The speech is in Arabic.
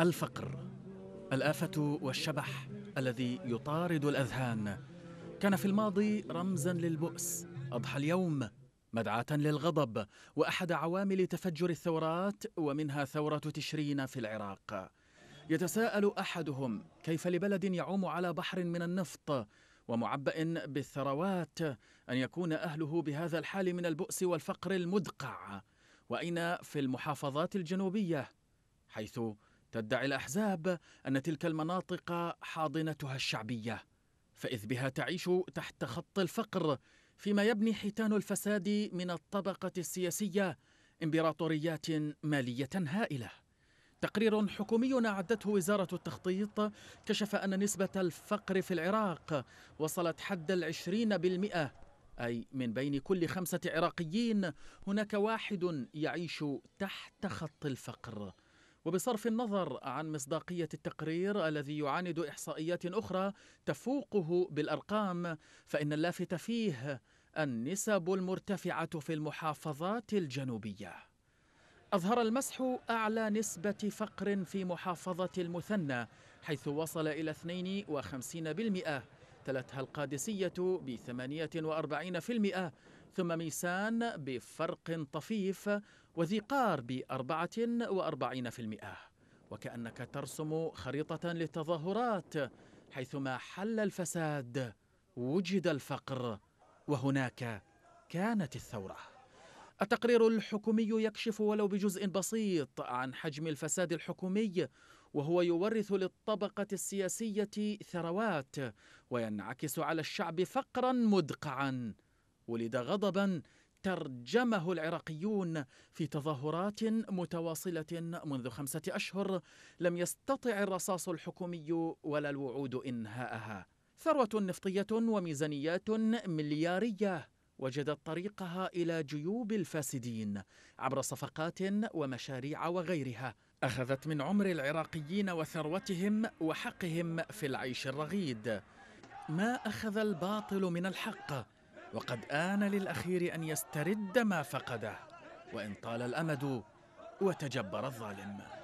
الفقر الآفة والشبح الذي يطارد الأذهان كان في الماضي رمزا للبؤس أضحى اليوم مدعاة للغضب وأحد عوامل تفجر الثورات ومنها ثورة تشرين في العراق يتساءل أحدهم كيف لبلد يعوم على بحر من النفط ومعبأ بالثروات أن يكون أهله بهذا الحال من البؤس والفقر المدقع وأين في المحافظات الجنوبية حيث تدعي الأحزاب أن تلك المناطق حاضنتها الشعبية فإذ بها تعيش تحت خط الفقر فيما يبني حيتان الفساد من الطبقة السياسية إمبراطوريات مالية هائلة تقرير حكومي أعدته وزارة التخطيط كشف أن نسبة الفقر في العراق وصلت حد العشرين بالمئة أي من بين كل خمسة عراقيين هناك واحد يعيش تحت خط الفقر وبصرف النظر عن مصداقية التقرير الذي يعاند إحصائيات أخرى تفوقه بالأرقام فإن اللافت فيه النسب المرتفعة في المحافظات الجنوبية أظهر المسح أعلى نسبة فقر في محافظة المثنى حيث وصل إلى 52% تلتها القادسية ب 48% ثم ميسان بفرق طفيف وذي قار ب 44% وكأنك ترسم خريطة للتظاهرات حيثما حل الفساد وجد الفقر وهناك كانت الثورة التقرير الحكومي يكشف ولو بجزء بسيط عن حجم الفساد الحكومي وهو يورث للطبقة السياسية ثروات وينعكس على الشعب فقرا مدقعا ولد غضبا ترجمه العراقيون في تظاهرات متواصلة منذ خمسة أشهر لم يستطع الرصاص الحكومي ولا الوعود إنهاءها ثروة نفطية وميزانيات مليارية وجدت طريقها إلى جيوب الفاسدين عبر صفقات ومشاريع وغيرها أخذت من عمر العراقيين وثروتهم وحقهم في العيش الرغيد ما أخذ الباطل من الحق وقد آن للأخير أن يسترد ما فقده وإن طال الأمد وتجبر الظالم